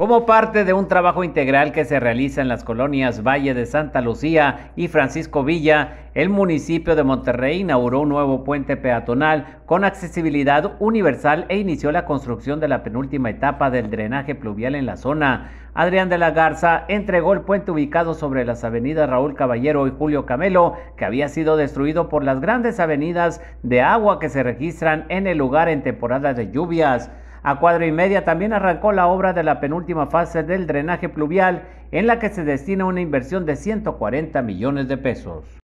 Como parte de un trabajo integral que se realiza en las colonias Valle de Santa Lucía y Francisco Villa, el municipio de Monterrey inauguró un nuevo puente peatonal con accesibilidad universal e inició la construcción de la penúltima etapa del drenaje pluvial en la zona. Adrián de la Garza entregó el puente ubicado sobre las avenidas Raúl Caballero y Julio Camelo, que había sido destruido por las grandes avenidas de agua que se registran en el lugar en temporada de lluvias. A cuadro y media también arrancó la obra de la penúltima fase del drenaje pluvial en la que se destina una inversión de 140 millones de pesos.